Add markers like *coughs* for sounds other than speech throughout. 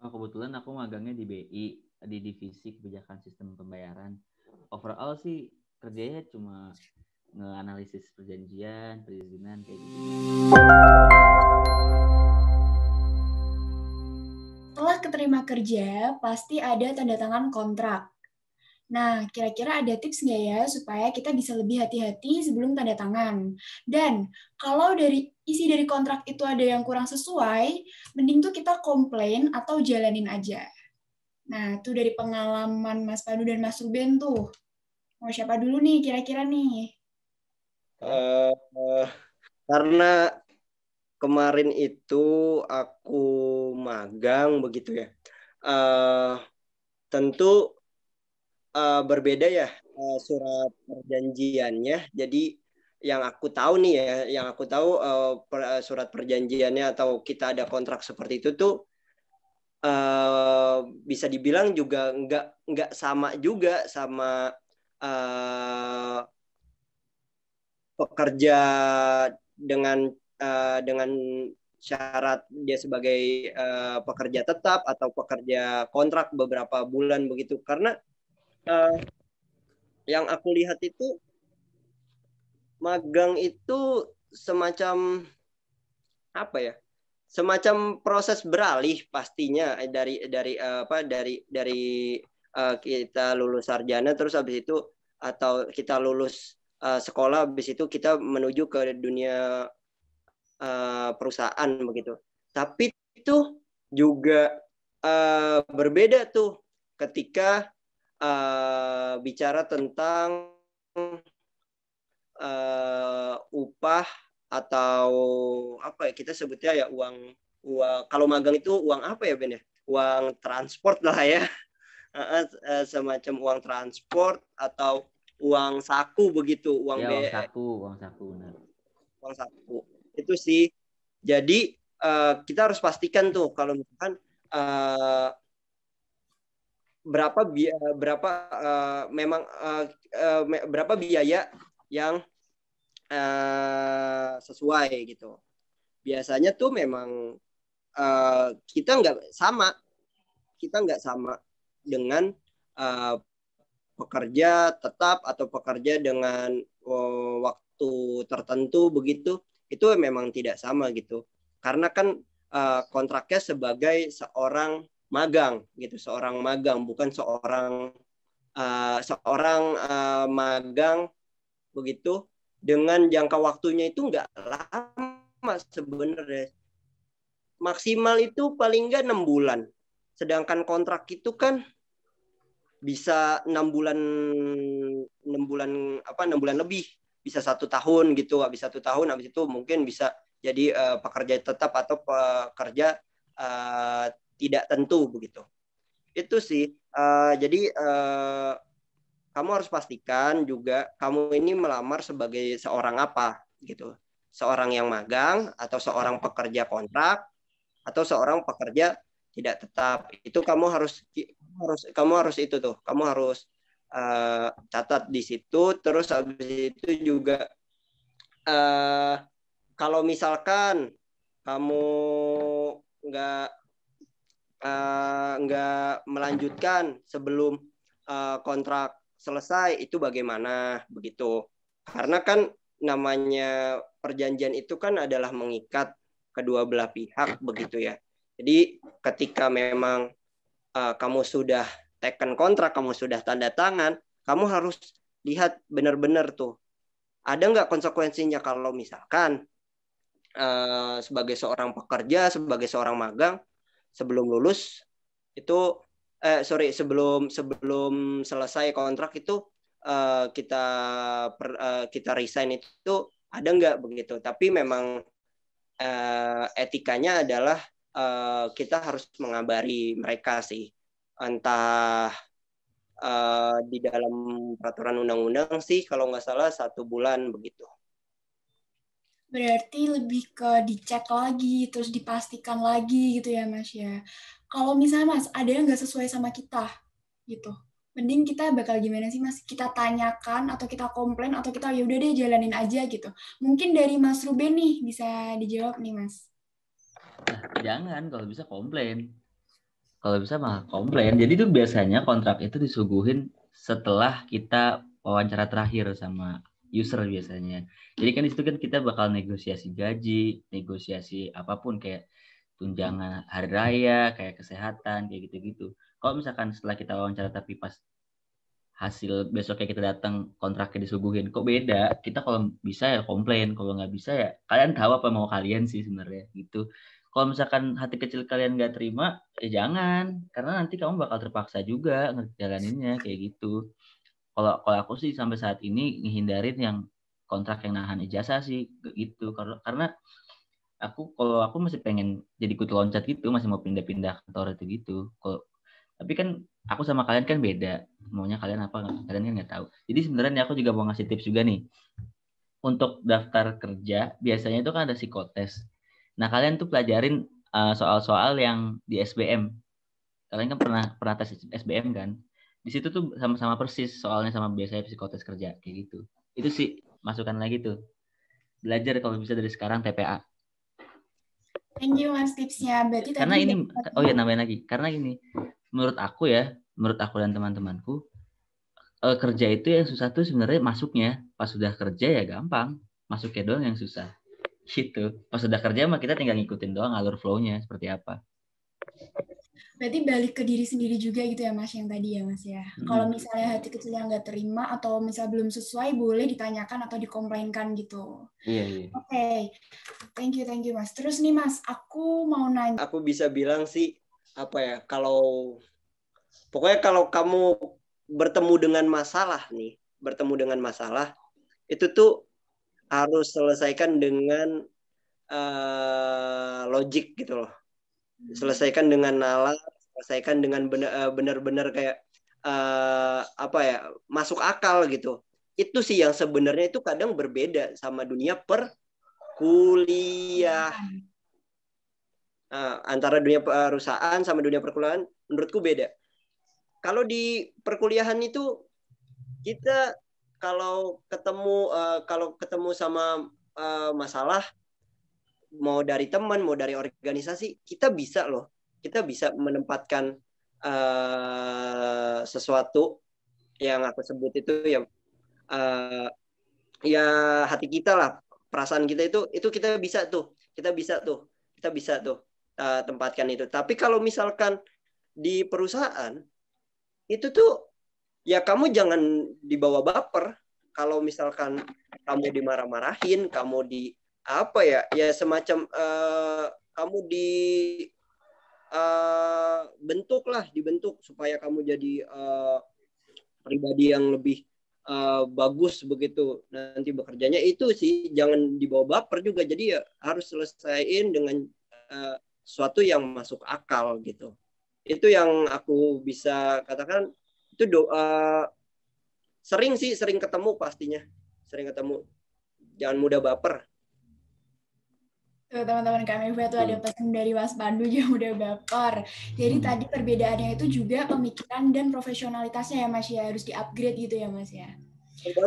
Oh, kebetulan aku magangnya di BI di divisi kebijakan sistem pembayaran. Overall sih kerjanya cuma nganalisis perjanjian, perizinan kayak gitu. Setelah keterima kerja, pasti ada tanda tangan kontrak. Nah, kira-kira ada tips nggak ya supaya kita bisa lebih hati-hati sebelum tanda tangan? Dan kalau dari isi dari kontrak itu ada yang kurang sesuai, mending tuh kita komplain atau jalanin aja. Nah, tuh dari pengalaman Mas Pandu dan Mas Ruben tuh. Mau siapa dulu nih kira-kira nih? Uh, uh, karena kemarin itu aku magang begitu ya. Uh, tentu uh, berbeda ya uh, surat perjanjiannya. Jadi yang aku tahu nih ya, yang aku tahu uh, per, uh, surat perjanjiannya atau kita ada kontrak seperti itu tuh uh, bisa dibilang juga nggak nggak sama juga sama uh, pekerja dengan uh, dengan syarat dia sebagai uh, pekerja tetap atau pekerja kontrak beberapa bulan begitu karena uh, yang aku lihat itu magang itu semacam apa ya? Semacam proses beralih pastinya dari dari eh, apa dari dari uh, kita lulus sarjana terus habis itu atau kita lulus uh, sekolah habis itu kita menuju ke dunia uh, perusahaan begitu. Tapi itu juga uh, berbeda tuh ketika uh, bicara tentang uh, upah atau apa ya kita sebutnya ya uang uang kalau magang itu uang apa ya Ben ya uang transport lah ya *laughs* eh, semacam uang transport atau uang saku begitu uang ya, e. uang saku uang saku benar uang saku itu sih jadi kita harus pastikan tuh kalau misalkan berapa bi eh, berapa uh, memang uh, uh, berapa biaya yang uh, sesuai gitu. Biasanya tuh memang uh, kita nggak sama, kita nggak sama dengan uh, pekerja tetap atau pekerja dengan uh, waktu tertentu begitu itu memang tidak sama gitu karena kan uh, kontraknya sebagai seorang magang gitu seorang magang bukan seorang uh, seorang uh, magang begitu dengan jangka waktunya itu nggak lama sebenarnya maksimal itu paling nggak enam bulan sedangkan kontrak itu kan bisa enam bulan enam bulan apa enam bulan lebih bisa satu tahun gitu bisa satu tahun habis itu mungkin bisa jadi uh, pekerja tetap atau pekerja uh, tidak tentu begitu. Itu sih. Uh, jadi uh, kamu harus pastikan juga kamu ini melamar sebagai seorang apa gitu. Seorang yang magang atau seorang pekerja kontrak atau seorang pekerja tidak tetap. Itu kamu harus harus kamu harus itu tuh. Kamu harus uh, catat di situ terus habis itu juga uh, kalau misalkan kamu nggak Eh, nggak uh, melanjutkan sebelum uh, kontrak selesai itu bagaimana begitu karena kan namanya perjanjian itu kan adalah mengikat kedua belah pihak begitu ya jadi ketika memang uh, kamu sudah teken kontrak kamu sudah tanda tangan kamu harus lihat benar-benar tuh ada nggak konsekuensinya kalau misalkan uh, sebagai seorang pekerja sebagai seorang magang sebelum lulus itu eh sorry sebelum sebelum selesai kontrak itu uh, kita per, uh, kita resign itu ada nggak begitu tapi memang uh, etikanya adalah uh, kita harus mengabari mereka sih entah uh, di dalam peraturan undang-undang sih kalau nggak salah satu bulan begitu Berarti lebih ke dicek lagi, terus dipastikan lagi gitu ya Mas ya. Kalau misalnya Mas, ada yang nggak sesuai sama kita gitu. Mending kita bakal gimana sih Mas? Kita tanyakan atau kita komplain atau kita ya udah deh jalanin aja gitu. Mungkin dari Mas Ruben nih bisa dijawab nih Mas. Nah, jangan kalau bisa komplain. Kalau bisa mah komplain. Jadi itu biasanya kontrak itu disuguhin setelah kita wawancara terakhir sama user biasanya. Jadi kan di situ kan kita bakal negosiasi gaji, negosiasi apapun kayak tunjangan hari raya, kayak kesehatan, kayak gitu-gitu. Kalau misalkan setelah kita wawancara tapi pas hasil besok besoknya kita datang kontraknya disuguhin kok beda kita kalau bisa ya komplain kalau nggak bisa ya kalian tahu apa mau kalian sih sebenarnya gitu kalau misalkan hati kecil kalian nggak terima ya jangan karena nanti kamu bakal terpaksa juga ngerjalaninnya kayak gitu kalau kalau aku sih sampai saat ini ngehindarin yang kontrak yang nahan ijazah sih gitu karena karena aku kalau aku masih pengen jadi kutu loncat gitu masih mau pindah-pindah kantor itu gitu kalau tapi kan aku sama kalian kan beda maunya kalian apa kalian kan nggak tahu jadi sebenarnya aku juga mau ngasih tips juga nih untuk daftar kerja biasanya itu kan ada psikotes nah kalian tuh pelajarin eh, soal-soal uh, yang di SBM kalian kan pernah pernah tes SBM kan di situ tuh sama-sama persis soalnya sama biasanya psikotes kerja kayak gitu itu sih masukan lagi tuh belajar kalau bisa dari sekarang TPA thank you mas tipsnya berarti karena ini oh ya nambahin lagi karena ini menurut aku ya menurut aku dan teman-temanku eh, kerja itu yang susah tuh sebenarnya masuknya pas sudah kerja ya gampang masuknya doang yang susah gitu pas sudah kerja mah kita tinggal ngikutin doang alur flownya seperti apa Berarti balik ke diri sendiri juga gitu ya Mas yang tadi ya Mas ya. Hmm. Kalau misalnya hati kecilnya nggak terima atau misal belum sesuai boleh ditanyakan atau dikomplainkan gitu. Iya iya. Oke. Okay. Thank you thank you Mas. Terus nih Mas, aku mau nanya. Aku bisa bilang sih apa ya kalau pokoknya kalau kamu bertemu dengan masalah nih, bertemu dengan masalah itu tuh harus selesaikan dengan uh, logik gitu loh selesaikan dengan nalar selesaikan dengan eh, benar-benar kayak uh, apa ya masuk akal gitu itu sih yang sebenarnya itu kadang berbeda sama dunia kuliah. nah, eh, antara dunia perusahaan sama dunia perkuliahan menurutku beda kalau di perkuliahan itu kita kalau ketemu uh, kalau ketemu sama uh, masalah mau dari teman mau dari organisasi kita bisa loh kita bisa menempatkan uh, sesuatu yang aku sebut itu yang uh, ya hati kita lah perasaan kita itu itu kita bisa tuh kita bisa tuh kita bisa tuh uh, tempatkan itu tapi kalau misalkan di perusahaan itu tuh ya kamu jangan dibawa baper kalau misalkan kamu dimarah-marahin kamu di apa ya ya semacam uh, kamu di uh, lah dibentuk supaya kamu jadi uh, pribadi yang lebih uh, bagus begitu nanti bekerjanya itu sih jangan dibawa baper juga jadi ya harus selesaiin dengan uh, sesuatu yang masuk akal gitu itu yang aku bisa katakan itu doa sering sih sering ketemu pastinya sering ketemu jangan mudah baper Tuh, teman-teman kami itu ada pesan dari Mas Pandu yang *laughs* udah baper. Jadi hmm. tadi perbedaannya itu juga pemikiran dan profesionalitasnya ya Mas ya harus diupgrade gitu ya Mas ya.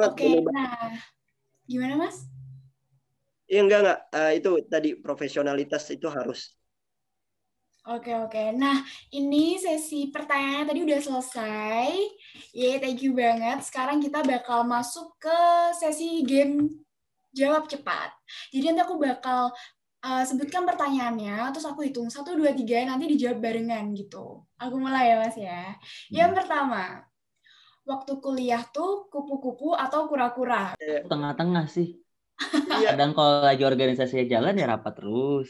Oke, okay, nah gimana Mas? Ya enggak enggak uh, itu tadi profesionalitas itu harus. Oke oke. Nah ini sesi pertanyaannya tadi udah selesai. Yeay thank you banget. Sekarang kita bakal masuk ke sesi game jawab cepat. Jadi nanti aku bakal uh, sebutkan pertanyaannya, terus aku hitung satu dua tiga nanti dijawab barengan gitu. Aku mulai ya mas ya. Yang hmm. pertama, waktu kuliah tuh kupu-kupu atau kura-kura? Iya. Tengah-tengah sih. *laughs* Iya. Kadang kalau lagi organisasi jalan ya rapat terus.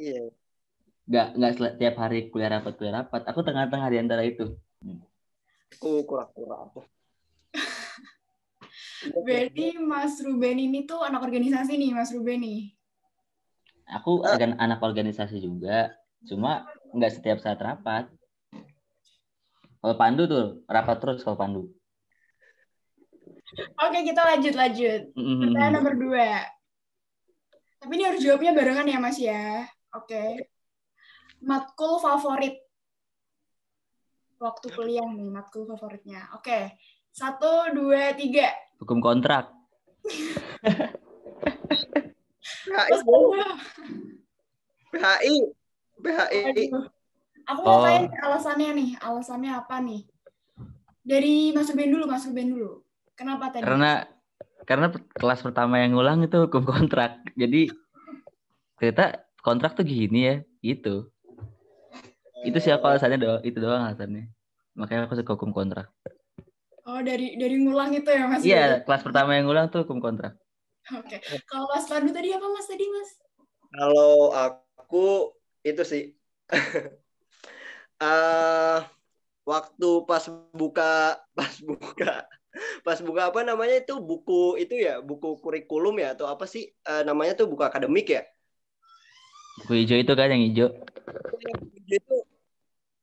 Iya. Yeah. Gak nggak setiap hari kuliah rapat kuliah rapat. Aku tengah-tengah di antara itu. Oh kura-kura aku. Berarti Mas Ruben ini tuh anak organisasi nih, Mas Ruben nih. Aku uh. anak organisasi juga, cuma nggak setiap saat rapat. Kalau Pandu tuh rapat terus kalau Pandu. Oke, kita lanjut lanjut. Mm-hmm. Pertanyaan nomor dua. Tapi ini harus jawabnya barengan ya, Mas ya. Oke. Matkul favorit waktu kuliah nih, matkul favoritnya. Oke. Satu, dua, tiga. Hukum kontrak. BHI. BHI. BHI. Aku mau oh. tanya alasannya nih. Alasannya apa nih? Dari Mas Ben dulu, Mas Ben dulu. Kenapa tadi? Karena karena kelas pertama yang ngulang itu hukum kontrak. Jadi kita kontrak tuh gini ya, gitu. Itu sih aku alasannya doang, itu doang alasannya. Makanya aku suka hukum kontrak. Oh, dari dari ngulang itu ya, Mas? Iya, kelas pertama yang ngulang tuh hukum kontra Oke. Okay. Kalau Mas Pandu tadi apa, Mas? Tadi, Mas? Kalau aku itu sih. uh, *laughs* waktu pas buka pas buka pas buka apa namanya itu buku itu ya buku kurikulum ya atau apa sih uh, namanya tuh buku akademik ya buku hijau itu kan yang hijau iya, itu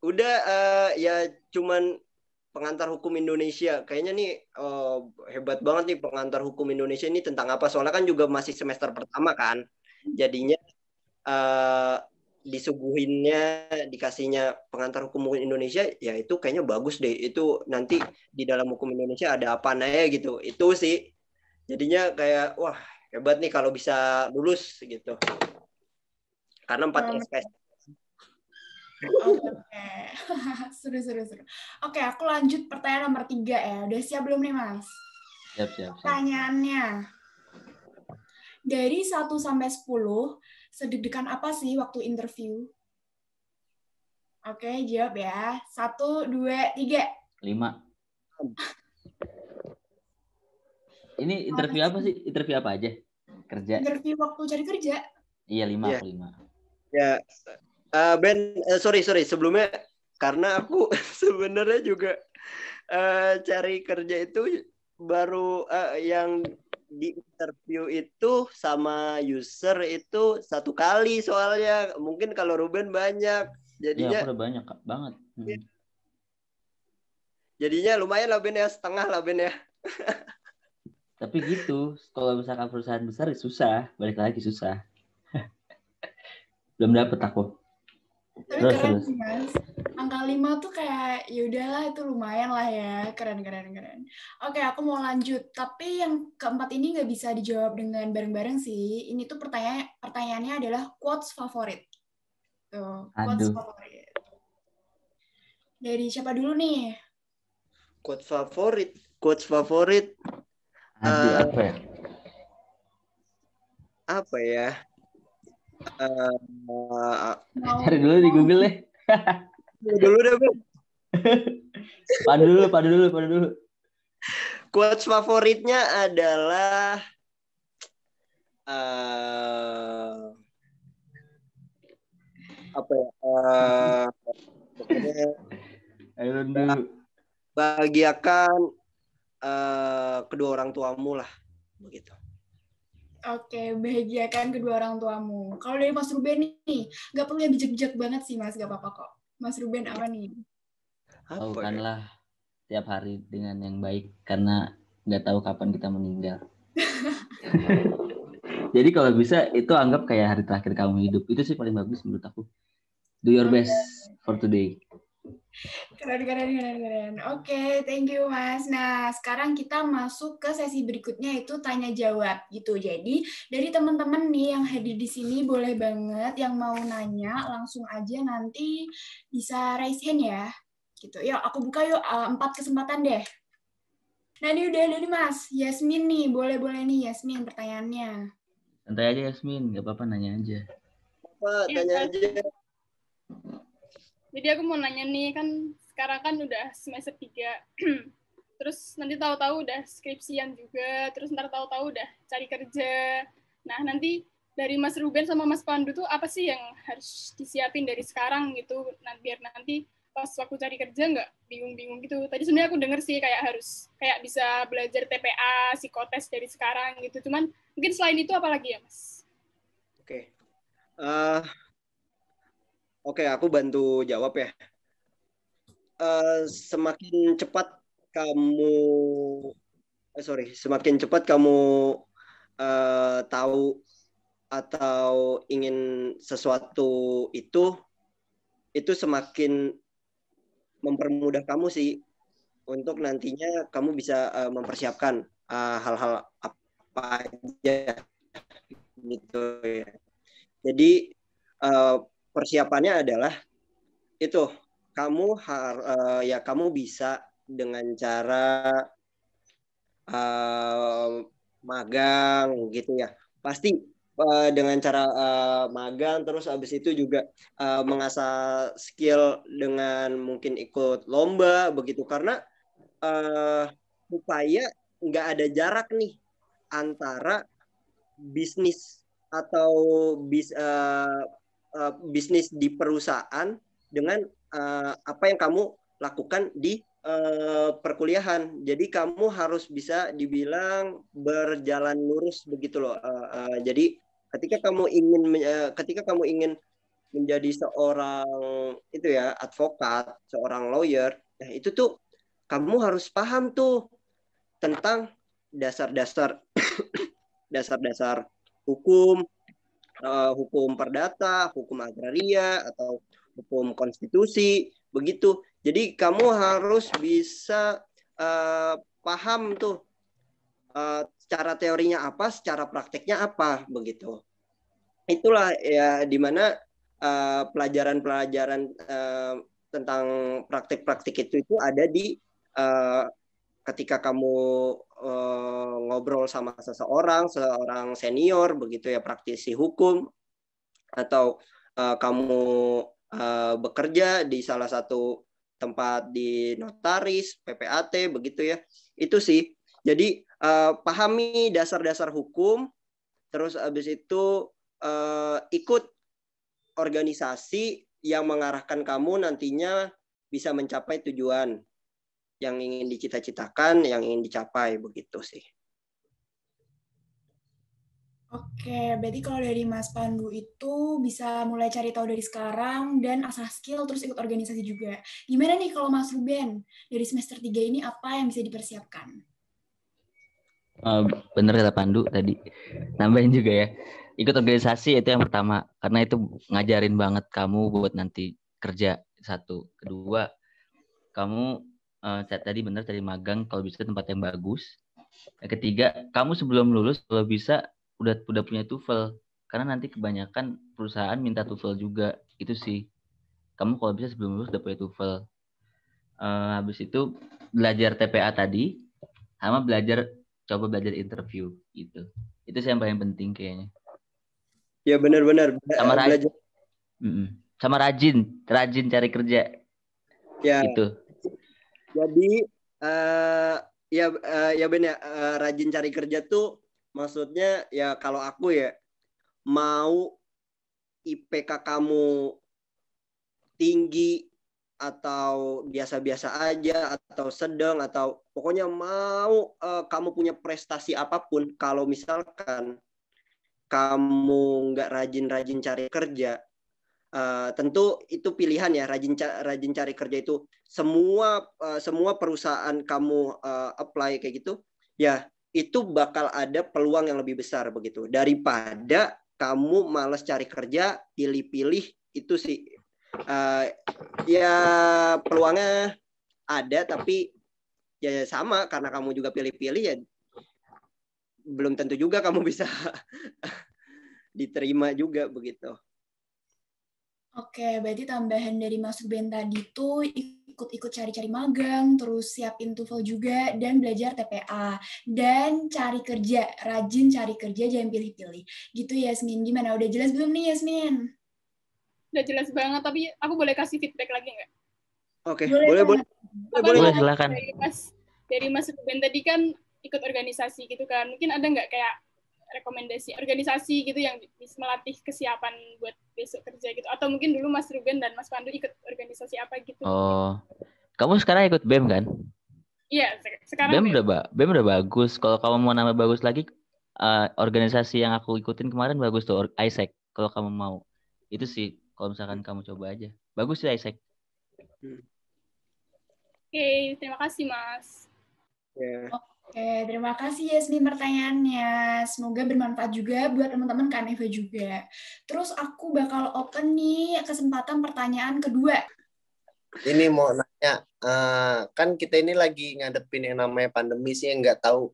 udah uh, ya cuman pengantar hukum Indonesia. Kayaknya nih uh, hebat banget nih pengantar hukum Indonesia ini tentang apa? Soalnya kan juga masih semester pertama kan. Jadinya uh, disuguhinnya, dikasihnya pengantar hukum Indonesia, ya itu kayaknya bagus deh. Itu nanti di dalam hukum Indonesia ada apa naya gitu. Itu sih. Jadinya kayak wah hebat nih kalau bisa lulus gitu. Karena empat SKS Oke, *laughs* seru seru seru. Oke, aku lanjut pertanyaan nomor tiga ya. Udah siap belum nih Mas? Siap siap. siap. Pertanyaannya dari 1 sampai sepuluh. sedeg apa sih waktu interview? Oke, jawab ya. Satu dua tiga lima. *laughs* Ini interview apa sih? Interview apa aja? Kerja. Interview waktu cari kerja. Iya, 5. Ya, lima. ya uh, Ben uh, sorry sorry sebelumnya karena aku *laughs* sebenarnya juga uh, cari kerja itu baru uh, yang di interview itu sama user itu satu kali soalnya mungkin kalau Ruben banyak jadinya ya, udah banyak banget hmm. jadinya lumayan lah Ben ya setengah lah Ben ya *laughs* tapi gitu kalau misalkan perusahaan besar ya susah balik lagi susah *laughs* belum dapet aku tapi nah, keren sih mas. Angka 5 tuh kayak ya lah itu lumayan lah ya. Keren, keren, keren. Oke, aku mau lanjut. Tapi yang keempat ini nggak bisa dijawab dengan bareng-bareng sih. Ini tuh pertanya pertanyaannya adalah quotes favorit. Tuh, quotes Aduh. favorit. Dari siapa dulu nih? Quotes favorit? Quotes favorit? Aduh, uh, apa ya? Apa ya? Uh, Cari dulu di Google deh. dulu deh, Bang. *laughs* padu dulu, padu dulu, padu dulu. Quotes favoritnya adalah uh, apa ya? Uh, *laughs* Ayo dulu. Bahagiakan uh, kedua orang tuamu lah, begitu. Oke, bahagiakan kedua orang tuamu. Kalau dari Mas Ruben nih, nggak perlu yang bijak-bijak banget sih Mas, Gak apa-apa kok. Mas Ruben apa nih? Lakukanlah ya? tiap hari dengan yang baik karena nggak tahu kapan kita meninggal. *laughs* Jadi kalau bisa itu anggap kayak hari terakhir kamu hidup. Itu sih paling bagus menurut aku. Do your best for today. Keren, keren, keren, keren. Oke, okay, thank you Mas. Nah, sekarang kita masuk ke sesi berikutnya itu tanya jawab gitu. Jadi, dari teman-teman nih yang hadir di sini boleh banget yang mau nanya langsung aja nanti bisa raise hand ya. Gitu. Yuk, aku buka yuk eh, empat kesempatan deh. Nah, ini udah ada nih Mas. Yasmin nih, boleh-boleh nih Yasmin pertanyaannya. Santai aja Yasmin, nggak apa-apa nanya aja. Apa, ya, tanya aja. Jadi aku mau nanya nih, kan sekarang kan udah semester 3. *clears throat* terus nanti tahu-tahu udah skripsian juga, terus ntar tahu-tahu udah cari kerja. Nah, nanti dari Mas Ruben sama Mas Pandu tuh apa sih yang harus disiapin dari sekarang gitu, nanti biar nanti pas waktu cari kerja nggak bingung-bingung gitu. Tadi sebenarnya aku denger sih kayak harus kayak bisa belajar TPA, psikotes dari sekarang gitu. Cuman mungkin selain itu apa lagi ya, Mas? Oke. Okay. Uh, eh, Oke, aku bantu jawab ya. Uh, semakin cepat kamu, eh, sorry, semakin cepat kamu uh, tahu atau ingin sesuatu itu, itu semakin mempermudah kamu sih untuk nantinya kamu bisa uh, mempersiapkan hal-hal uh, apa aja gitu ya. Jadi uh, persiapannya adalah itu kamu har, uh, ya kamu bisa dengan cara uh, magang gitu ya pasti uh, dengan cara uh, magang terus abis itu juga uh, mengasah skill dengan mungkin ikut lomba begitu karena uh, upaya nggak ada jarak nih antara bisnis atau bis uh, uh, bisnis di perusahaan dengan uh, apa yang kamu lakukan di uh, perkuliahan. Jadi kamu harus bisa dibilang berjalan lurus begitu loh. Uh, uh, jadi ketika kamu ingin uh, ketika kamu ingin menjadi seorang itu ya advokat, seorang lawyer, nah itu tuh kamu harus paham tuh tentang dasar-dasar *coughs* dasar-dasar hukum, Eh, hukum perdata, hukum agraria atau hukum konstitusi begitu. Jadi kamu harus bisa uh, paham tuh uh, cara teorinya apa, secara prakteknya apa begitu. Itulah ya dimana mana pelajaran-pelajaran uh, tentang praktik-praktik itu itu ada di uh, ketika kamu Eh, ngobrol sama seseorang, seorang senior begitu ya praktisi hukum atau uh, kamu uh, bekerja di salah satu tempat di notaris, PPAT begitu ya. Itu sih. Jadi uh, pahami dasar-dasar hukum terus habis itu uh, ikut organisasi yang mengarahkan kamu nantinya bisa mencapai tujuan yang ingin dicita-citakan, yang ingin dicapai begitu sih. Oke, berarti kalau dari Mas Pandu itu bisa mulai cari tahu dari sekarang dan asah skill terus ikut organisasi juga. Gimana nih kalau Mas Ruben dari semester 3 ini apa yang bisa dipersiapkan? Uh, bener kata Pandu tadi. Nambahin juga ya. Ikut organisasi itu yang pertama karena itu ngajarin banget kamu buat nanti kerja satu. Kedua, kamu uh, tadi benar tadi magang kalau bisa tempat yang bagus. Yang ketiga, kamu sebelum lulus kalau bisa udah udah punya TOEFL karena nanti kebanyakan perusahaan minta TOEFL juga. Itu sih. Kamu kalau bisa sebelum lulus udah punya TOEFL. Uh, habis itu belajar TPA tadi sama belajar coba belajar interview gitu. Itu sih yang paling penting kayaknya. Ya benar-benar sama eh, rajin. Mm -mm. Sama rajin, rajin cari kerja. Ya. Itu. Jadi uh, ya uh, ya Ben ya uh, rajin cari kerja tuh maksudnya ya kalau aku ya mau IPK kamu tinggi atau biasa-biasa aja atau sedang atau pokoknya mau uh, kamu punya prestasi apapun kalau misalkan kamu nggak rajin-rajin cari kerja Uh, tentu itu pilihan ya rajin ca rajin cari kerja itu semua uh, semua perusahaan kamu uh, apply kayak gitu ya itu bakal ada peluang yang lebih besar begitu daripada kamu males cari kerja pilih-pilih itu sih uh, ya peluangnya ada tapi ya sama karena kamu juga pilih-pilih ya belum tentu juga kamu bisa *laughs* diterima juga begitu Oke, berarti tambahan dari Mas Ruben tadi tuh ikut-ikut cari-cari magang, terus siapin TOEFL juga, dan belajar TPA. Dan cari kerja, rajin cari kerja, jangan pilih-pilih. Gitu Yasmin, gimana? Udah jelas belum nih Yasmin? Udah jelas banget, tapi aku boleh kasih feedback lagi nggak? Oke, okay. boleh, boleh. Boleh, boleh, boleh, boleh Dari Mas, dari Mas Ruben tadi kan ikut organisasi gitu kan, mungkin ada nggak kayak rekomendasi organisasi gitu yang bisa melatih kesiapan buat besok kerja gitu atau mungkin dulu Mas Ruben dan Mas Pandu ikut organisasi apa gitu oh kamu sekarang ikut BEM kan iya sekarang BEM, BEM ya. udah ba BEM udah bagus kalau kamu mau nambah bagus lagi uh, organisasi yang aku ikutin kemarin bagus tuh Isaac e kalau kamu mau itu sih kalau misalkan kamu coba aja bagus sih Isaac e hmm. oke okay, terima kasih Mas yeah. oh Oke, terima kasih Yasmi pertanyaannya. Semoga bermanfaat juga buat teman-teman Kaneva juga. Terus aku bakal open nih kesempatan pertanyaan kedua. Ini mau nanya, eh, kan kita ini lagi ngadepin yang namanya pandemi sih yang nggak tahu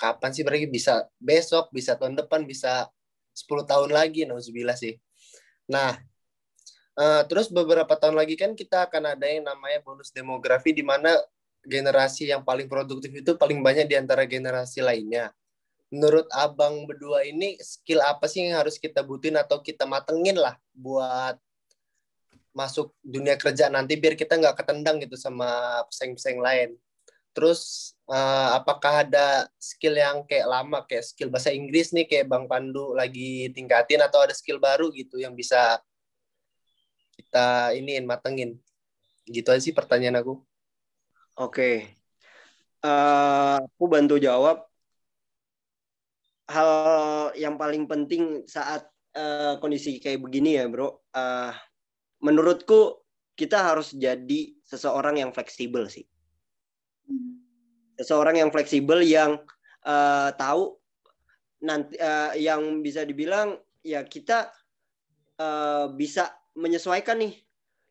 kapan sih berarti bisa besok, bisa tahun depan, bisa 10 tahun lagi, nauzubillah sih. Nah, eh, terus beberapa tahun lagi kan kita akan ada yang namanya bonus demografi di mana generasi yang paling produktif itu paling banyak di antara generasi lainnya. Menurut abang berdua ini skill apa sih yang harus kita butuhin atau kita matengin lah buat masuk dunia kerja nanti biar kita nggak ketendang gitu sama pesaing-pesaing lain. Terus uh, apakah ada skill yang kayak lama kayak skill bahasa Inggris nih kayak Bang Pandu lagi tingkatin atau ada skill baru gitu yang bisa kita iniin matengin. Gitu aja sih pertanyaan aku. Oke. Uh, aku bantu jawab. Hal yang paling penting saat uh, kondisi kayak begini ya, Bro. Uh, menurutku kita harus jadi seseorang yang fleksibel sih. Seseorang yang fleksibel yang uh, tahu nanti uh, yang bisa dibilang ya kita uh, bisa menyesuaikan nih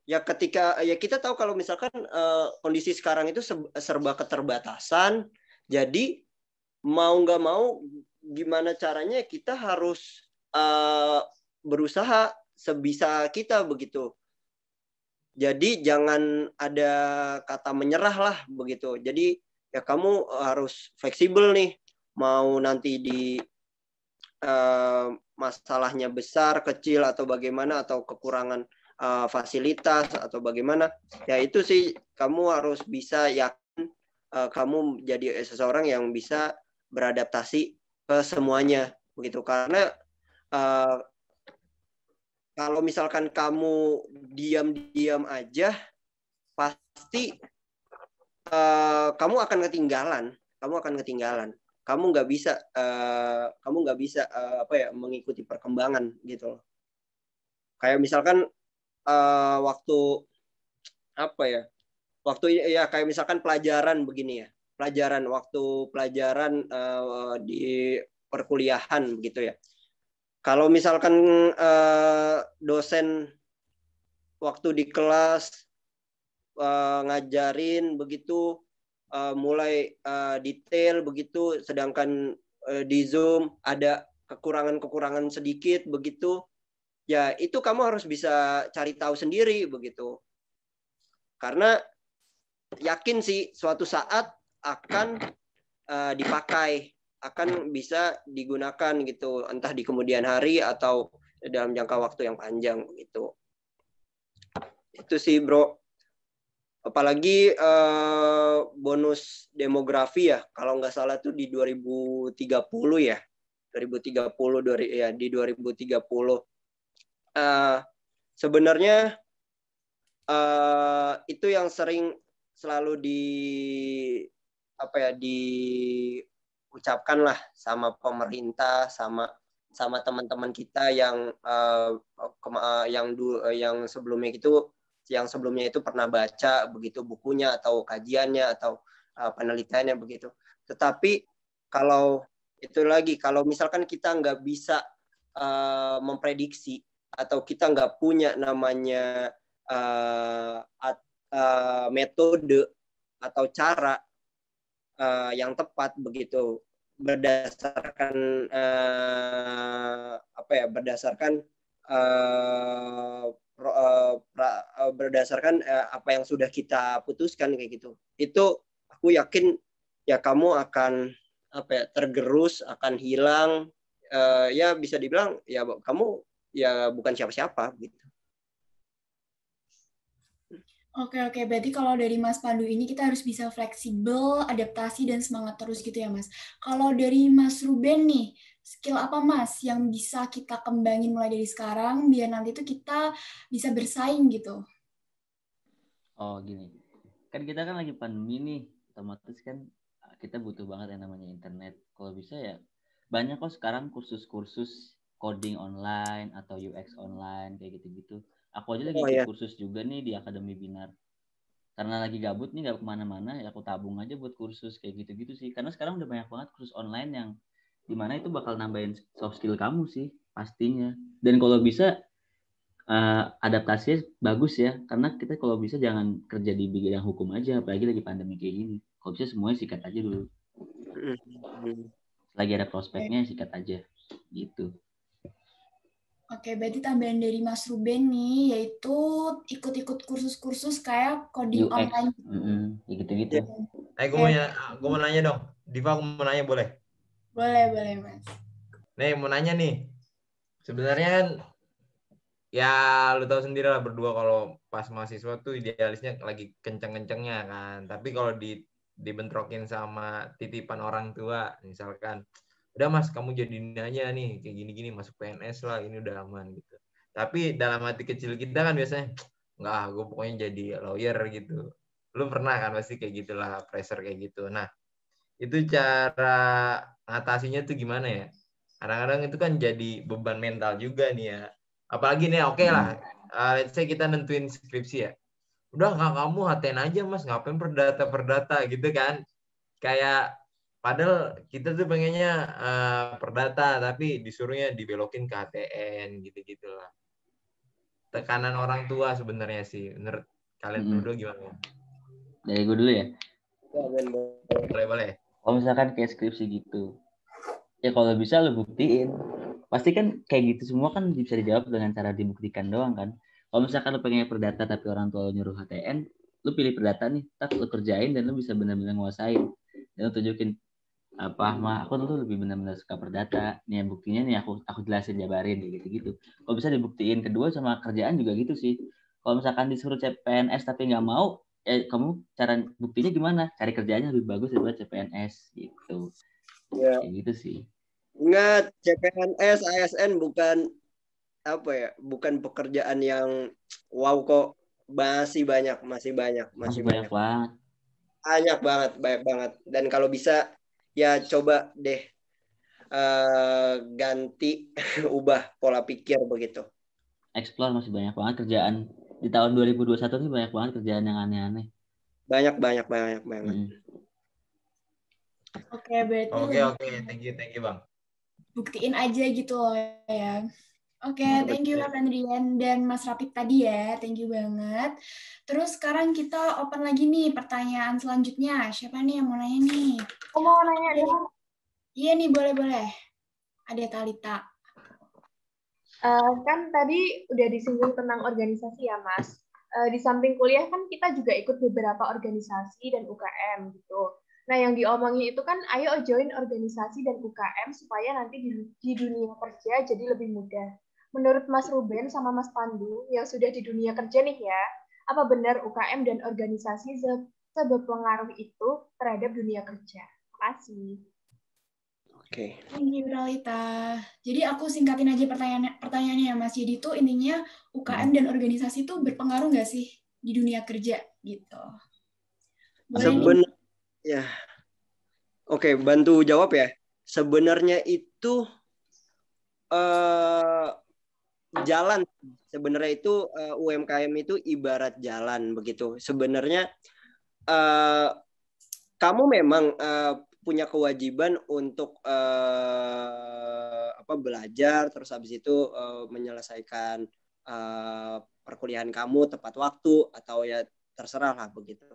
ya ketika ya kita tahu kalau misalkan uh, kondisi sekarang itu serba keterbatasan jadi mau nggak mau gimana caranya kita harus uh, berusaha sebisa kita begitu jadi jangan ada kata menyerah lah begitu jadi ya kamu harus fleksibel nih mau nanti di uh, masalahnya besar kecil atau bagaimana atau kekurangan uh, fasilitas atau bagaimana ya itu sih kamu harus bisa yakin uh, kamu jadi seseorang yang bisa beradaptasi ke semuanya begitu karena uh, kalau misalkan kamu diam-diam aja pasti uh, kamu akan ketinggalan kamu akan ketinggalan kamu nggak bisa uh, kamu nggak bisa uh, apa ya mengikuti perkembangan gitu loh kayak misalkan uh, waktu apa ya? Waktu ya kayak misalkan pelajaran begini ya. Pelajaran waktu pelajaran uh, di perkuliahan begitu ya. Kalau misalkan uh, dosen waktu di kelas uh, ngajarin begitu uh, mulai uh, detail begitu sedangkan uh, di Zoom ada kekurangan-kekurangan sedikit begitu ya itu kamu harus bisa cari tahu sendiri begitu. Karena yakin sih suatu saat akan uh, dipakai, akan bisa digunakan gitu, entah di kemudian hari atau dalam jangka waktu yang panjang gitu. Itu sih bro. Apalagi uh, bonus demografi ya, kalau nggak salah tuh di 2030 ya. 2030 dari ya di 2030 Eh, sebenarnya uh, itu yang sering selalu di apa ya diucapkan lah sama pemerintah sama sama teman-teman kita yang uh, yang du, yang sebelumnya itu yang sebelumnya itu pernah baca begitu bukunya atau kajiannya atau uh, penelitiannya begitu tetapi kalau itu lagi kalau misalkan kita nggak bisa uh, memprediksi atau kita nggak punya namanya uh, uh, metode atau cara uh, yang tepat begitu berdasarkan uh, apa ya berdasarkan uh, pro, uh, pra, uh, berdasarkan uh, apa yang sudah kita putuskan kayak gitu itu aku yakin ya kamu akan apa ya tergerus akan hilang uh, ya bisa dibilang ya kamu ya bukan siapa-siapa gitu. Oke oke, berarti kalau dari Mas Pandu ini kita harus bisa fleksibel, adaptasi dan semangat terus gitu ya Mas. Kalau dari Mas Ruben nih, skill apa Mas yang bisa kita kembangin mulai dari sekarang biar nanti tuh kita bisa bersaing gitu? Oh gini, kan kita kan lagi pandemi nih, otomatis kan kita butuh banget yang namanya internet. Kalau bisa ya banyak kok sekarang kursus-kursus coding online atau UX online kayak gitu-gitu. Aku aja lagi oh, iya. kursus juga nih di Akademi Binar. Karena lagi gabut nih gak kemana-mana, ya aku tabung aja buat kursus kayak gitu-gitu sih. Karena sekarang udah banyak banget kursus online yang dimana itu bakal nambahin soft skill kamu sih pastinya. Dan kalau bisa uh, adaptasinya bagus ya karena kita kalau bisa jangan kerja di bidang hukum aja apalagi lagi pandemi kayak gini kalau bisa semuanya sikat aja dulu mm-hmm. lagi ada prospeknya sikat aja gitu Oke, berarti tambahan dari Mas Ruben nih, yaitu ikut-ikut kursus-kursus kayak coding UX. online. Mm gitu-gitu. Ya. Eh, gue mau, iya. nanya, gue mau nanya dong. Diva, gue mau nanya boleh? Boleh, boleh, Mas. Nih, mau nanya nih. Sebenarnya kan, ya lu tahu sendiri lah berdua kalau pas mahasiswa tuh idealisnya lagi kenceng-kencengnya kan. Tapi kalau di dibentrokin sama titipan orang tua, misalkan, udah mas kamu jadi nanya nih kayak gini-gini masuk PNS lah ini udah aman gitu tapi dalam hati kecil kita kan biasanya nggak gue pokoknya jadi lawyer gitu lu pernah kan pasti kayak gitulah pressure kayak gitu nah itu cara ngatasinya tuh gimana ya kadang-kadang itu kan jadi beban mental juga nih ya apalagi nih oke okay lah uh, let's say kita nentuin skripsi ya udah nggak kamu haten aja mas ngapain perdata perdata gitu kan kayak padahal kita tuh pengennya uh, perdata tapi disuruhnya dibelokin ke HTN gitu-gitu lah tekanan orang tua sebenarnya sih menurut kalian hmm. berdua gimana dari gue dulu ya boleh boleh kalau misalkan kayak skripsi gitu ya kalau bisa lo buktiin pasti kan kayak gitu semua kan bisa dijawab dengan cara dibuktikan doang kan kalau misalkan lo pengennya perdata tapi orang tua lo nyuruh HTN lo pilih perdata nih tak lo kerjain dan lo bisa benar-benar nguasain dan lo tunjukin apa mah aku tuh lebih benar-benar suka perdata nih yang buktinya nih aku aku jelasin jabarin gitu gitu kalau bisa dibuktiin kedua sama kerjaan juga gitu sih kalau misalkan disuruh CPNS tapi nggak mau eh kamu cara buktinya gimana cari kerjaannya lebih bagus daripada CPNS gitu ya Kayak gitu sih ingat CPNS ASN bukan apa ya bukan pekerjaan yang wow kok masih banyak masih banyak masih, masih banyak, banyak banget banyak banget banyak banget dan kalau bisa ya coba deh uh, ganti *laughs* ubah pola pikir begitu. Explore masih banyak banget kerjaan di tahun 2021 ini banyak banget kerjaan yang aneh-aneh. Banyak banyak banyak banget. Hmm. Oke, okay, berarti Oke, okay, oke, okay. thank you, thank you, Bang. Buktiin aja gitu loh ya. Oke, okay, thank you Mas Andrian dan Mas Rapik tadi ya, thank you banget. Terus sekarang kita open lagi nih pertanyaan selanjutnya. Siapa nih yang mau nanya nih? Aku mau nanya iya. Okay. Iya nih, boleh-boleh. Ada Talita. Uh, kan tadi udah disinggung tentang organisasi ya, Mas. Uh, di samping kuliah kan kita juga ikut beberapa organisasi dan UKM gitu. Nah, yang diomongin itu kan, ayo join organisasi dan UKM supaya nanti di, di dunia kerja jadi lebih mudah menurut Mas Ruben sama Mas Pandu yang sudah di dunia kerja nih ya, apa benar UKM dan organisasi seberpengaruh itu terhadap dunia kerja? Makasih. Oke. Okay. Ini Ralita. Jadi aku singkatin aja pertanyaan pertanyaannya ya, Mas. Jadi itu intinya UKM dan organisasi itu berpengaruh nggak sih di dunia kerja gitu? Sebenarnya, ya. Oke, okay, bantu jawab ya. Sebenarnya itu uh, jalan sebenarnya itu uh, eh, UMKM itu ibarat jalan begitu sebenarnya uh, kamu memang uh, punya kewajiban untuk uh, apa belajar terus habis itu uh, menyelesaikan uh, perkuliahan kamu tepat waktu atau ya terserah lah begitu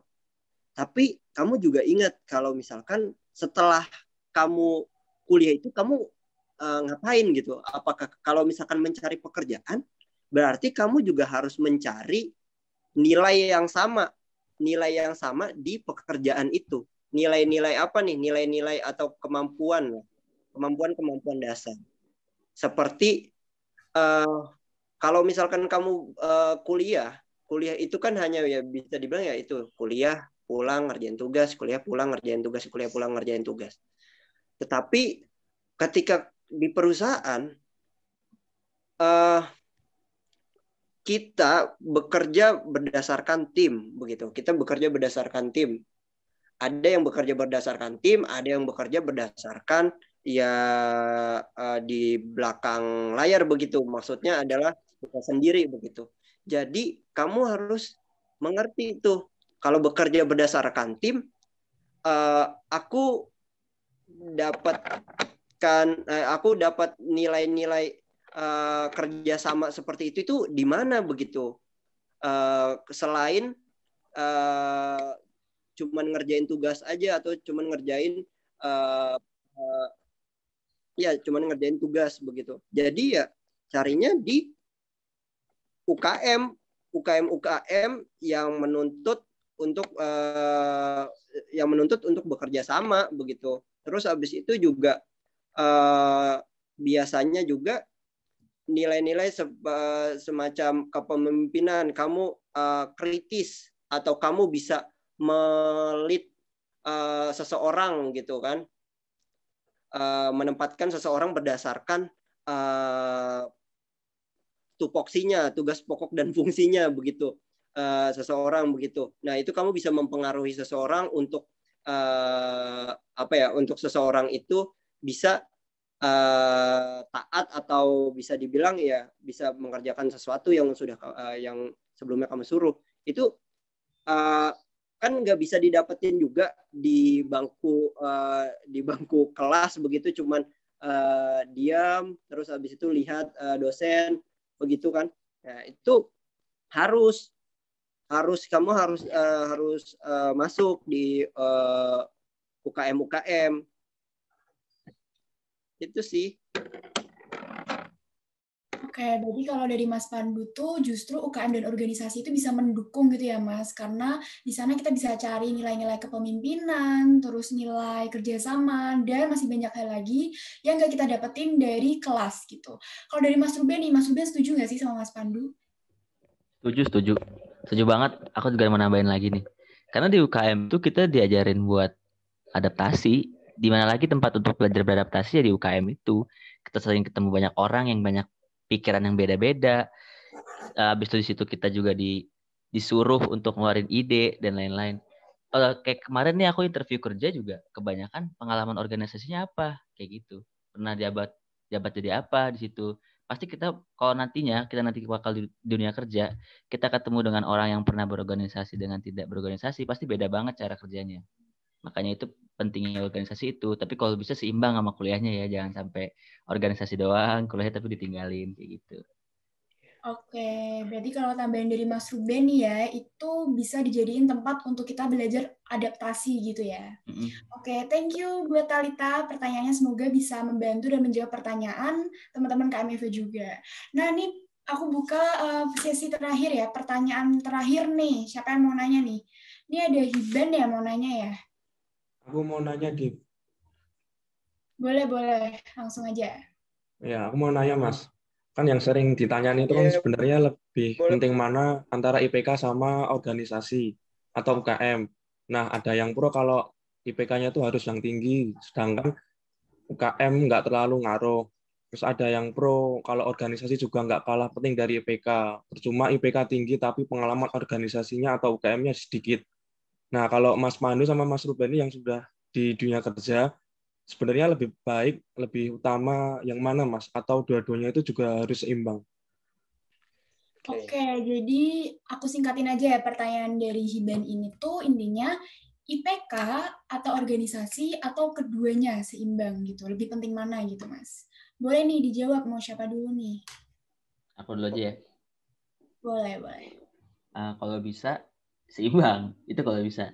tapi kamu juga ingat kalau misalkan setelah kamu kuliah itu kamu Eh, ngapain gitu. Apakah kalau misalkan mencari pekerjaan, berarti kamu juga harus mencari nilai yang sama, nilai yang sama di pekerjaan itu. Nilai-nilai apa nih? Nilai-nilai atau kemampuan, kemampuan-kemampuan dasar. Seperti uh, kalau misalkan kamu uh, kuliah, kuliah itu kan hanya ya bisa dibilang ya itu kuliah pulang ngerjain tugas, kuliah pulang ngerjain tugas, kuliah pulang ngerjain tugas. Tetapi ketika di perusahaan uh, kita bekerja berdasarkan tim begitu. Kita bekerja berdasarkan tim. Ada yang bekerja berdasarkan tim, ada yang bekerja berdasarkan ya uh, di belakang layar begitu. Maksudnya adalah kita sendiri begitu. Jadi kamu harus mengerti itu. Kalau bekerja berdasarkan tim, uh, aku dapat mendapatkan eh, aku dapat nilai-nilai uh, kerjasama seperti itu itu di mana begitu uh, selain uh, cuman ngerjain tugas aja atau cuman ngerjain uh, uh, ya cuman ngerjain tugas begitu jadi ya carinya di UKM UKM UKM yang menuntut untuk uh, yang menuntut untuk bekerja sama begitu terus habis itu juga Eh, biasanya juga nilai-nilai se eh, semacam kepemimpinan kamu eh, kritis atau kamu bisa melit uh, eh, seseorang gitu kan uh, menempatkan seseorang berdasarkan uh, tupoksinya tugas pokok dan fungsinya begitu uh, seseorang begitu. Nah itu kamu bisa mempengaruhi seseorang untuk uh, apa ya? Untuk seseorang itu bisa uh, taat atau bisa dibilang ya bisa mengerjakan sesuatu yang sudah uh, yang sebelumnya kamu suruh itu uh, kan nggak bisa didapetin juga di bangku uh, di bangku kelas begitu cuman uh, diam terus habis itu lihat uh, dosen begitu kan nah, itu harus harus kamu harus uh, harus uh, masuk di uh, UKM UKM itu sih. Oke, jadi kalau dari Mas Pandu tuh justru UKM dan organisasi itu bisa mendukung gitu ya Mas, karena di sana kita bisa cari nilai-nilai kepemimpinan, terus nilai kerjasama, dan masih banyak hal lagi yang nggak kita dapetin dari kelas gitu. Kalau dari Mas Ruben nih, Mas Ruben setuju nggak sih sama Mas Pandu? Setuju, setuju. Setuju banget, aku juga mau nambahin lagi nih. Karena di UKM tuh kita diajarin buat adaptasi, di mana lagi tempat untuk belajar beradaptasi ya di UKM itu. Kita sering ketemu banyak orang yang banyak pikiran yang beda-beda. Eh, habis itu di situ kita juga di disuruh untuk ngeluarin ide dan lain-lain. Kalau kayak kemarin nih aku interview kerja juga kebanyakan pengalaman organisasinya apa kayak gitu. Pernah jabat jabat jadi apa di situ. Pasti kita kalau nantinya kita nanti bakal di dunia kerja, kita ketemu dengan orang yang pernah berorganisasi dengan tidak berorganisasi pasti beda banget cara kerjanya makanya itu pentingnya organisasi itu tapi kalau bisa seimbang sama kuliahnya ya jangan sampai organisasi doang kuliahnya tapi ditinggalin kayak gitu Oke, berarti kalau tambahan dari Mas Ruben nih ya, itu bisa dijadiin tempat untuk kita belajar adaptasi gitu ya. Mm-hmm. Oke, thank you buat Talita. Pertanyaannya semoga bisa membantu dan menjawab pertanyaan teman-teman KMF juga. Nah, ini aku buka uh, sesi terakhir ya, pertanyaan terakhir nih. Siapa yang mau nanya nih? Ini ada Hiban ya mau nanya ya. Aku mau nanya, di. Boleh, boleh. Langsung aja. Ya, aku mau nanya, Mas. Kan yang sering ditanyain itu kan iya. sebenarnya lebih boleh. penting mana antara IPK sama organisasi atau UKM. Nah, ada yang pro kalau IPK-nya itu harus yang tinggi, sedangkan UKM nggak terlalu ngaruh. Terus ada yang pro kalau organisasi juga nggak kalah penting dari IPK. Percuma IPK tinggi tapi pengalaman organisasinya atau UKM-nya sedikit. Nah, kalau Mas Pandu sama Mas Ruben ini yang sudah di dunia kerja, sebenarnya lebih baik, lebih utama yang mana, Mas? Atau dua-duanya itu juga harus seimbang? Oke, okay, jadi aku singkatin aja ya pertanyaan dari Hiban ini tuh intinya IPK atau organisasi atau keduanya seimbang gitu. Lebih penting mana gitu, Mas? Boleh nih dijawab mau siapa dulu nih? Aku dulu aja ya. Boleh, boleh. Uh, kalau bisa seimbang itu kalau bisa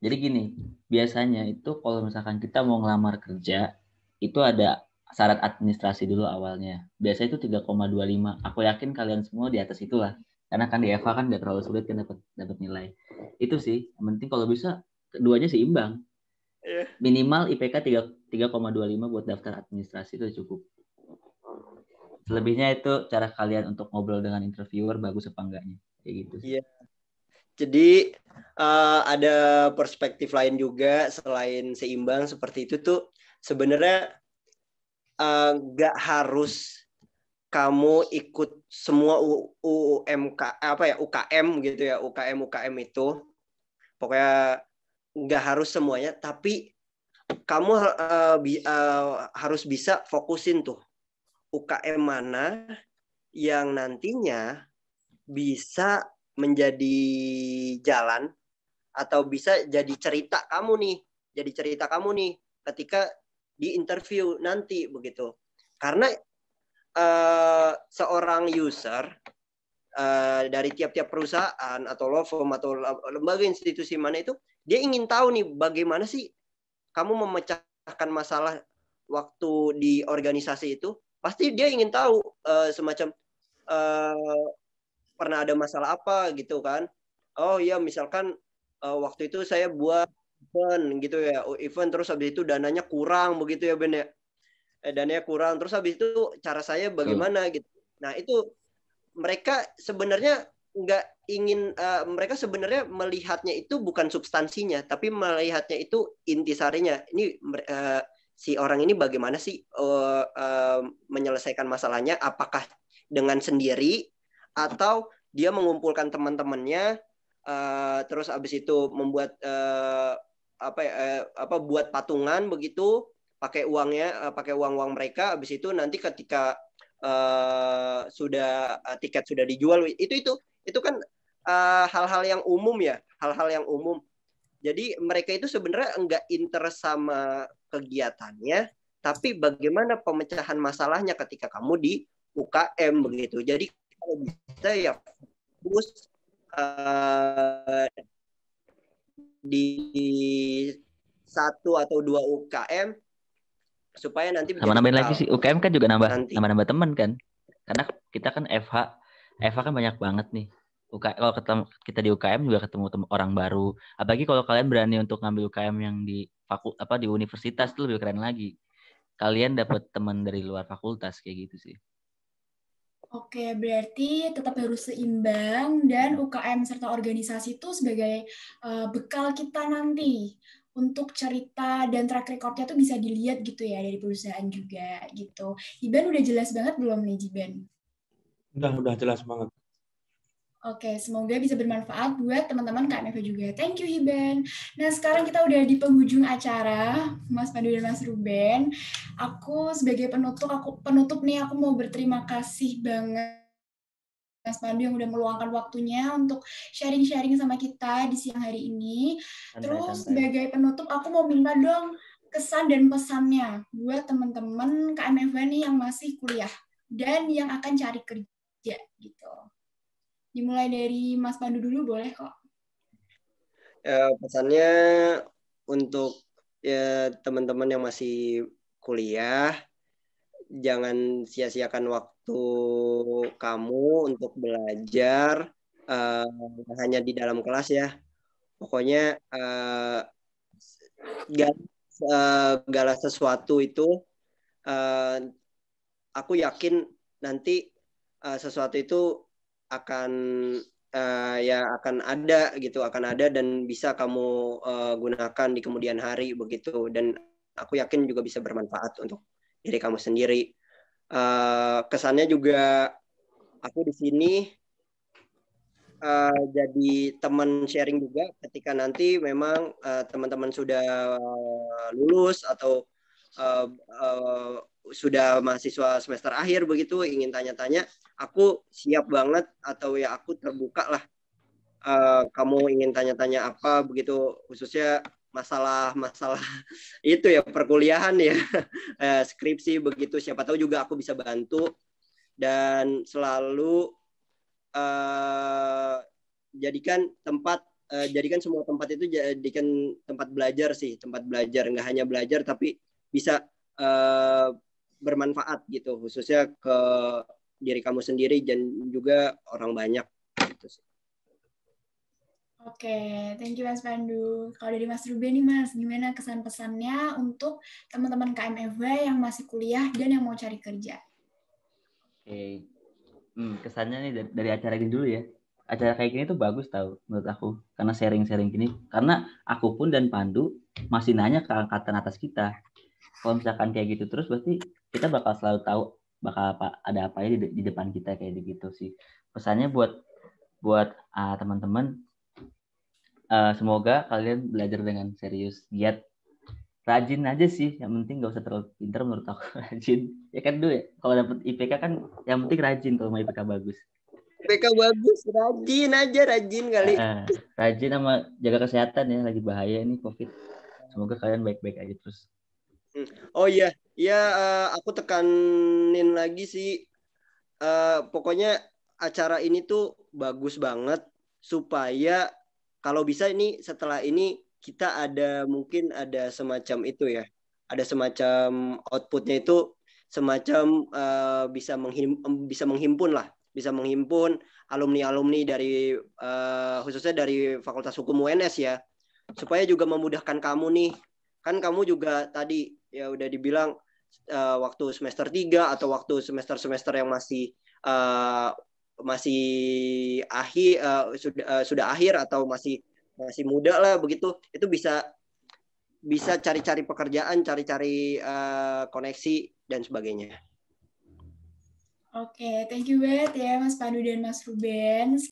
jadi gini biasanya itu kalau misalkan kita mau ngelamar kerja itu ada syarat administrasi dulu awalnya biasanya itu 3,25 aku yakin kalian semua di atas itulah karena kan di Eva kan nggak terlalu sulit kan dapat dapat nilai itu sih yang penting kalau bisa keduanya seimbang iya. minimal IPK 3,25 buat daftar administrasi itu cukup selebihnya itu cara kalian untuk ngobrol dengan interviewer bagus apa enggaknya kayak gitu iya jadi uh, ada perspektif lain juga selain seimbang seperti itu tuh sebenarnya eh, nggak uh, harus kamu ikut semua UUMK apa ya UKM gitu ya UKM UKM itu pokoknya nggak harus semuanya tapi kamu uh, bi, uh, harus bisa fokusin tuh UKM mana yang nantinya bisa menjadi jalan atau bisa jadi cerita kamu nih, jadi cerita kamu nih ketika di interview nanti begitu. Karena uh, seorang user uh, dari tiap-tiap perusahaan atau law firm atau lembaga institusi mana itu dia ingin tahu nih bagaimana sih kamu memecahkan masalah waktu di organisasi itu pasti dia ingin tahu uh, semacam uh, pernah ada masalah apa gitu kan oh iya misalkan uh, waktu itu saya buat event gitu ya oh, event terus habis itu dananya kurang begitu ya Ben ya eh, dananya kurang terus habis itu cara saya bagaimana hmm. gitu nah itu mereka sebenarnya nggak ingin uh, mereka sebenarnya melihatnya itu bukan substansinya tapi melihatnya itu intisarinya ini uh, si orang ini bagaimana sih uh, uh, menyelesaikan masalahnya apakah dengan sendiri atau dia mengumpulkan teman-temannya uh, terus abis itu membuat uh, apa uh, apa buat patungan begitu pakai uangnya uh, pakai uang uang mereka abis itu nanti ketika uh, sudah uh, tiket sudah dijual itu itu itu kan hal-hal uh, yang umum ya hal-hal yang umum jadi mereka itu sebenarnya enggak interest sama kegiatannya tapi bagaimana pemecahan masalahnya ketika kamu di UKM begitu. Jadi kalau bisa ya fokus uh, di satu atau dua UKM supaya nanti sama nambahin lagi sih UKM kan juga nambah nanti. nambah nambah teman kan karena kita kan FH FH kan banyak banget nih UK, kalau ketemu, kita di UKM juga ketemu temu orang baru apalagi kalau kalian berani untuk ngambil UKM yang di fakult apa di universitas itu lebih keren lagi kalian dapat teman dari luar fakultas kayak gitu sih Oke, berarti tetap harus seimbang dan UKM serta organisasi itu sebagai uh, bekal kita nanti untuk cerita dan track recordnya tuh bisa dilihat gitu ya dari perusahaan juga gitu. Iban udah jelas banget belum nih Jiban? Udah, udah jelas banget. Oke, semoga bisa bermanfaat buat teman-teman KMF juga. Thank you, Hiben. Nah, sekarang kita udah di penghujung acara, Mas Pandu dan Mas Ruben. Aku sebagai penutup, aku penutup nih, aku mau berterima kasih banget Mas Pandu yang udah meluangkan waktunya untuk sharing-sharing sama kita di siang hari ini. Sampai, Terus sampai. sebagai penutup aku mau minta dong kesan dan pesannya buat teman-teman KMF nih yang masih kuliah dan yang akan cari kerja gitu. Dimulai dari Mas Pandu dulu boleh kok. Ya, pesannya untuk ya teman-teman yang masih kuliah jangan sia-siakan waktu kamu untuk belajar uh, hanya di dalam kelas ya. Pokoknya uh, segala sesuatu itu uh, aku yakin nanti uh, sesuatu itu akan uh, ya akan ada gitu akan ada dan bisa kamu uh, gunakan di kemudian hari begitu dan aku yakin juga bisa bermanfaat untuk diri kamu sendiri uh, kesannya juga aku di sini uh, jadi teman sharing juga ketika nanti memang teman-teman uh, teman -teman sudah lulus atau uh, sudah mahasiswa semester akhir begitu ingin tanya-tanya, aku siap banget atau ya aku terbuka lah. Uh, kamu ingin tanya-tanya apa begitu khususnya masalah-masalah *laughs* itu ya perkuliahan ya *laughs* skripsi begitu siapa tahu juga aku bisa bantu dan selalu uh, jadikan tempat jadikan semua tempat itu jadikan tempat belajar sih tempat belajar nggak hanya belajar tapi bisa uh, bermanfaat gitu khususnya ke diri kamu sendiri dan juga orang banyak gitu sih. Oke, okay, thank you Mas Pandu. Kalau dari Mas Ruben nih Mas, gimana kesan pesannya untuk teman-teman KMFW yang masih kuliah dan yang mau cari kerja? Oke, okay. hmm, kesannya nih dari, dari acara ini dulu ya. Acara kayak gini tuh bagus tau menurut aku, karena sharing-sharing gini. Karena aku pun dan Pandu masih nanya ke angkatan atas kita kalau misalkan kayak gitu terus berarti kita bakal selalu tahu bakal apa ada apa ya di, di depan kita kayak begitu sih pesannya buat buat uh, teman-teman uh, semoga kalian belajar dengan serius giat rajin aja sih yang penting nggak usah terlalu pinter menurut aku *laughs* rajin ya kan dulu ya kalau dapet IPK kan yang penting rajin kalau mau IPK bagus IPK bagus rajin aja rajin kali uh, rajin sama jaga kesehatan ya lagi bahaya ini covid semoga kalian baik-baik aja terus Oh iya, ya aku tekanin lagi sih. Eh, pokoknya acara ini tuh bagus banget supaya kalau bisa ini setelah ini kita ada mungkin ada semacam itu ya. Ada semacam outputnya itu semacam eh, bisa menghim bisa menghimpun lah, bisa menghimpun alumni-alumni dari khususnya dari Fakultas Hukum UNS ya. Supaya juga memudahkan kamu nih kan kamu juga tadi ya udah dibilang uh, waktu semester 3 atau waktu semester-semester yang masih uh, masih akhir uh, eh, sudah uh, sudah akhir atau masih masih muda lah begitu itu bisa bisa cari-cari pekerjaan, cari-cari uh, koneksi dan sebagainya. Oke, okay, thank you banget ya Mas Pandu dan Mas Ruben.